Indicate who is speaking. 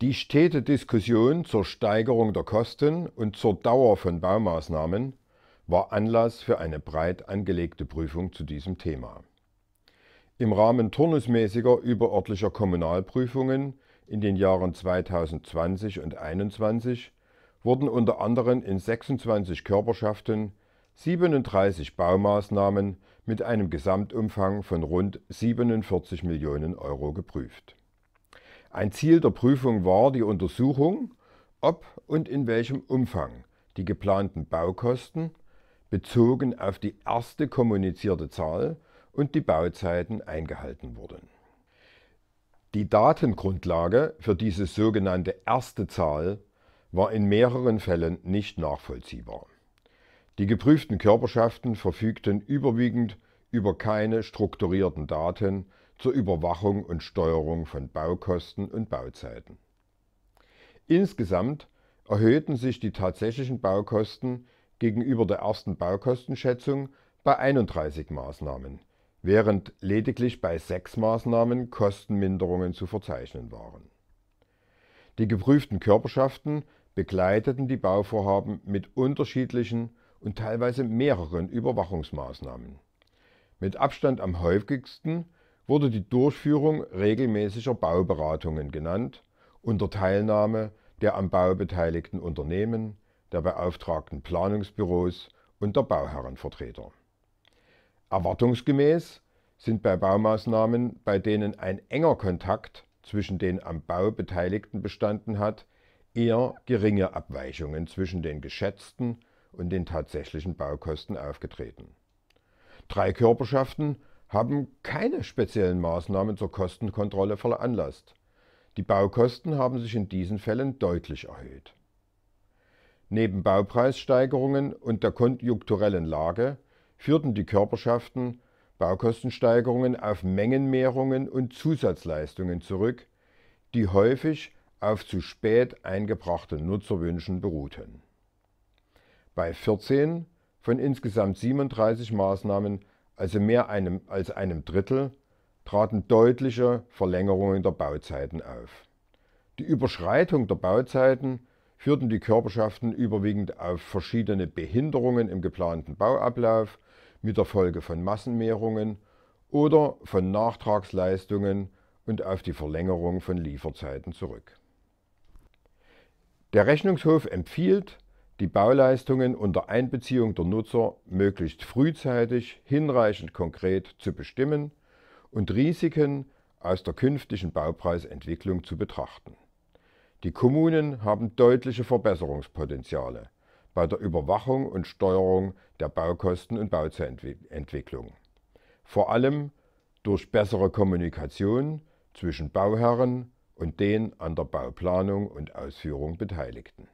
Speaker 1: Die stete Diskussion zur Steigerung der Kosten und zur Dauer von Baumaßnahmen war Anlass für eine breit angelegte Prüfung zu diesem Thema. Im Rahmen turnusmäßiger überörtlicher Kommunalprüfungen in den Jahren 2020 und 2021 wurden unter anderem in 26 Körperschaften 37 Baumaßnahmen mit einem Gesamtumfang von rund 47 Millionen Euro geprüft ein Ziel der Prüfung war die Untersuchung, ob und in welchem Umfang die geplanten Baukosten bezogen auf die erste kommunizierte Zahl und die Bauzeiten eingehalten wurden. Die Datengrundlage für diese sogenannte erste Zahl war in mehreren Fällen nicht nachvollziehbar. Die geprüften Körperschaften verfügten überwiegend über keine strukturierten Daten zur Überwachung und Steuerung von Baukosten und Bauzeiten. Insgesamt erhöhten sich die tatsächlichen Baukosten gegenüber der ersten Baukostenschätzung bei 31 Maßnahmen, während lediglich bei sechs Maßnahmen Kostenminderungen zu verzeichnen waren. Die geprüften Körperschaften begleiteten die Bauvorhaben mit unterschiedlichen und teilweise mehreren Überwachungsmaßnahmen. Mit Abstand am häufigsten wurde die Durchführung regelmäßiger Bauberatungen genannt, unter Teilnahme der am Bau beteiligten Unternehmen, der beauftragten Planungsbüros und der Bauherrenvertreter. Erwartungsgemäß sind bei Baumaßnahmen, bei denen ein enger Kontakt zwischen den am Bau beteiligten bestanden hat, eher geringe Abweichungen zwischen den geschätzten und den tatsächlichen Baukosten aufgetreten. Drei Körperschaften haben keine speziellen Maßnahmen zur Kostenkontrolle veranlasst. Die Baukosten haben sich in diesen Fällen deutlich erhöht. Neben Baupreissteigerungen und der konjunkturellen Lage führten die Körperschaften Baukostensteigerungen auf Mengenmehrungen und Zusatzleistungen zurück, die häufig auf zu spät eingebrachten Nutzerwünschen beruhten. Bei 14 von insgesamt 37 Maßnahmen also mehr einem, als einem Drittel, traten deutliche Verlängerungen der Bauzeiten auf. Die Überschreitung der Bauzeiten führten die Körperschaften überwiegend auf verschiedene Behinderungen im geplanten Bauablauf mit der Folge von Massenmehrungen oder von Nachtragsleistungen und auf die Verlängerung von Lieferzeiten zurück. Der Rechnungshof empfiehlt, die Bauleistungen unter Einbeziehung der Nutzer möglichst frühzeitig hinreichend konkret zu bestimmen und Risiken aus der künftigen Baupreisentwicklung zu betrachten. Die Kommunen haben deutliche Verbesserungspotenziale bei der Überwachung und Steuerung der Baukosten und Bauentwicklung. Vor allem durch bessere Kommunikation zwischen Bauherren und den an der Bauplanung und Ausführung Beteiligten.